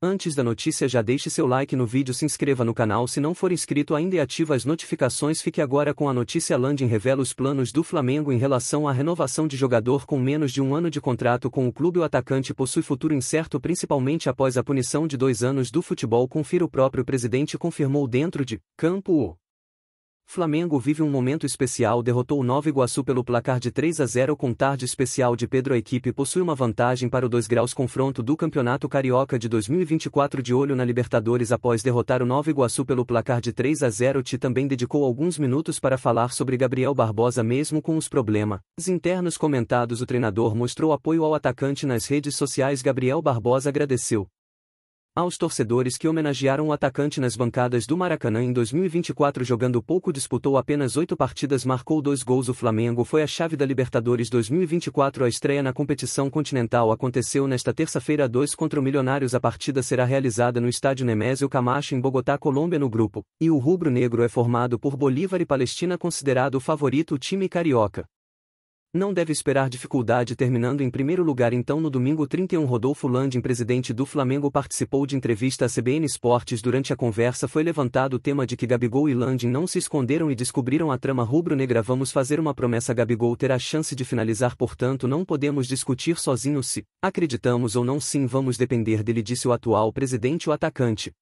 Antes da notícia já deixe seu like no vídeo se inscreva no canal se não for inscrito ainda e ative as notificações fique agora com a notícia Landin revela os planos do Flamengo em relação à renovação de jogador com menos de um ano de contrato com o clube o atacante possui futuro incerto principalmente após a punição de dois anos do futebol confira o próprio presidente confirmou dentro de campo o Flamengo vive um momento especial derrotou o Nova Iguaçu pelo placar de 3 a 0 com tarde especial de Pedro a equipe possui uma vantagem para o 2 graus confronto do Campeonato Carioca de 2024 de olho na Libertadores após derrotar o Nova Iguaçu pelo placar de 3 a 0 Ti também dedicou alguns minutos para falar sobre Gabriel Barbosa mesmo com os problemas internos comentados o treinador mostrou apoio ao atacante nas redes sociais Gabriel Barbosa agradeceu aos torcedores que homenagearam o atacante nas bancadas do Maracanã em 2024 jogando pouco disputou apenas oito partidas marcou dois gols o Flamengo foi a chave da Libertadores 2024 a estreia na competição continental aconteceu nesta terça-feira 2 contra o Milionários a partida será realizada no estádio Nemésio Camacho em Bogotá Colômbia no grupo e o rubro-negro é formado por Bolívar e Palestina considerado o favorito time carioca não deve esperar dificuldade terminando em primeiro lugar então no domingo 31 Rodolfo Landim presidente do Flamengo participou de entrevista à CBN Esportes durante a conversa foi levantado o tema de que Gabigol e Landim não se esconderam e descobriram a trama rubro-negra vamos fazer uma promessa Gabigol terá a chance de finalizar portanto não podemos discutir sozinho se acreditamos ou não sim vamos depender dele disse o atual presidente o atacante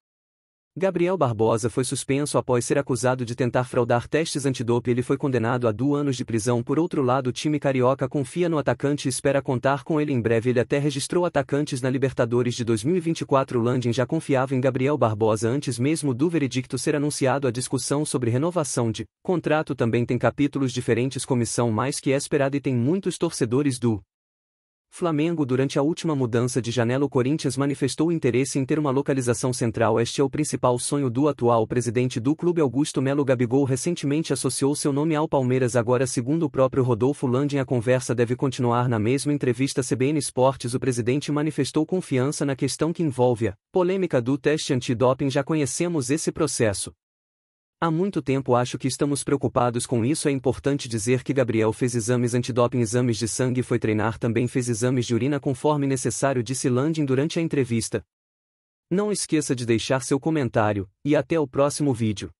Gabriel Barbosa foi suspenso após ser acusado de tentar fraudar testes antidope. Ele foi condenado a dois anos de prisão. Por outro lado, o time carioca confia no atacante e espera contar com ele em breve. Ele até registrou atacantes na Libertadores de 2024. Landin já confiava em Gabriel Barbosa antes mesmo do veredicto ser anunciado. A discussão sobre renovação de contrato também tem capítulos diferentes. Comissão mais que é esperada e tem muitos torcedores do Flamengo durante a última mudança de janela o Corinthians manifestou interesse em ter uma localização central este é o principal sonho do atual presidente do clube Augusto Melo Gabigol recentemente associou seu nome ao Palmeiras agora segundo o próprio Rodolfo Landim a conversa deve continuar na mesma entrevista CBN Esportes o presidente manifestou confiança na questão que envolve a polêmica do teste antidoping já conhecemos esse processo, Há muito tempo acho que estamos preocupados com isso. É importante dizer que Gabriel fez exames antidoping, exames de sangue e foi treinar também fez exames de urina conforme necessário, disse Landin durante a entrevista. Não esqueça de deixar seu comentário, e até o próximo vídeo.